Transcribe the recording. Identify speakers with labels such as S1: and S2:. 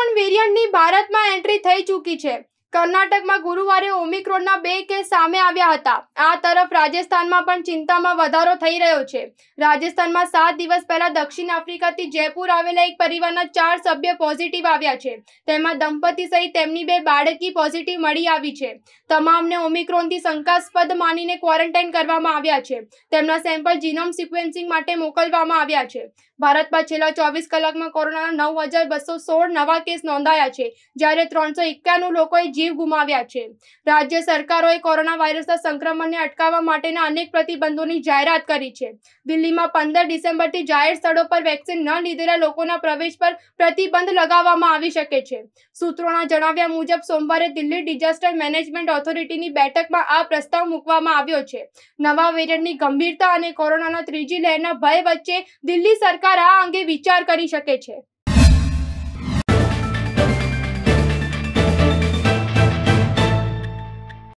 S1: Omicron વેરિયન્ટની ભારતમાં entry થઈ ચૂકી છે કર્ણાટકમાં ગુરુવારે ઓમિક્રોનના બે કેસ સામે આવ્યા હતા આ તરફ રાજસ્થાનમાં પણ ચિંતામાં વધારો થઈ રહ્યો છે રાજસ્થાનમાં સાત દિવસ પહેલા દક્ષિણ આફ્રિકાથી જયપુર આવેલા એક પરિવારના ચાર સભ્ય પોઝિટિવ આવ્યા છે તેમાં દંપતી સહિત તેમની બે બાળકી પોઝિટિવ મળી આવી છે તમામને ઓમિક્રોનથી શંકાસ્પદ માનીને ક્વોરન્ટાઇન કરવામાં આવ્યા છે તેમના સેમ્પલ જીનોમ સિક્વેન્સિંગ માટે મોકલવામાં આવ્યા છે ભારતમાં છેલ્લા ચોવીસ કલાકમાં કોરોનાના નવ હજાર બસો સોળ નવા કેસ નોંધાયા છે જ્યારે ત્રણસો એકાણું લોકોએ જીવ ગુમાવ્યા છે રાજ્ય સરકારોએ કોરોના વાયરસના સંક્રમણને અટકાવવા માટેના અનેક પ્રતિબંધોની જાહેરાત કરી છે દિલ્હીમાં પંદર ડિસેમ્બરથી જાહેર સ્થળો પર વેક્સિન ન લીધેલા લોકોના પ્રવેશ પર પ્રતિબંધ લગાવવામાં આવી શકે છે સૂત્રોના જણાવ્યા મુજબ સોમવારે દિલ્હી ડિઝાસ્ટર મેનેજમેન્ટ ઓથોરિટીની બેઠકમાં આ પ્રસ્તાવ મૂકવામાં આવ્યો છે નવા વેરિયન્ટની ગંભીરતા અને કોરોનાના ત્રીજી લહેરના ભય વચ્ચે દિલ્હી સરકાર સરકાર આ અંગે વિચાર કરી શકે છે